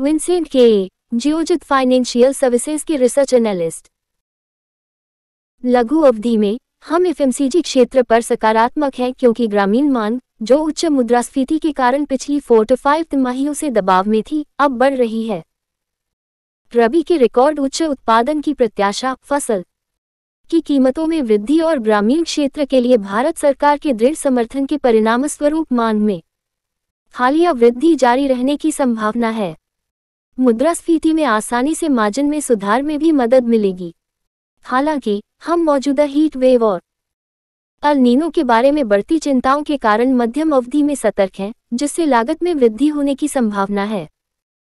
Vincent के Geojit financial services के research analyst लघु अवधि में हम एफएमसीजी क्षेत्र पर सकारात्मक हैं क्योंकि ग्रामीण मांग जो उच्च मुद्रास्फीति के कारण पिछली फोर टू फाइव तिमाहियों से दबाव में थी अब बढ़ रही है रबी के रिकॉर्ड उच्च उत्पादन की प्रत्याशा फसल की कीमतों में वृद्धि और ग्रामीण क्षेत्र के लिए भारत सरकार के दृढ़ समर्थन के परिणाम स्वरूप मांग में हालिया वृद्धि जारी रहने की संभावना है मुद्रास्फीति में आसानी से मार्जिन में सुधार में भी मदद मिलेगी हालांकि हम मौजूदा हीट वेव और अलनीनो के बारे में बढ़ती चिंताओं के कारण मध्यम अवधि में सतर्क हैं जिससे लागत में वृद्धि होने की संभावना है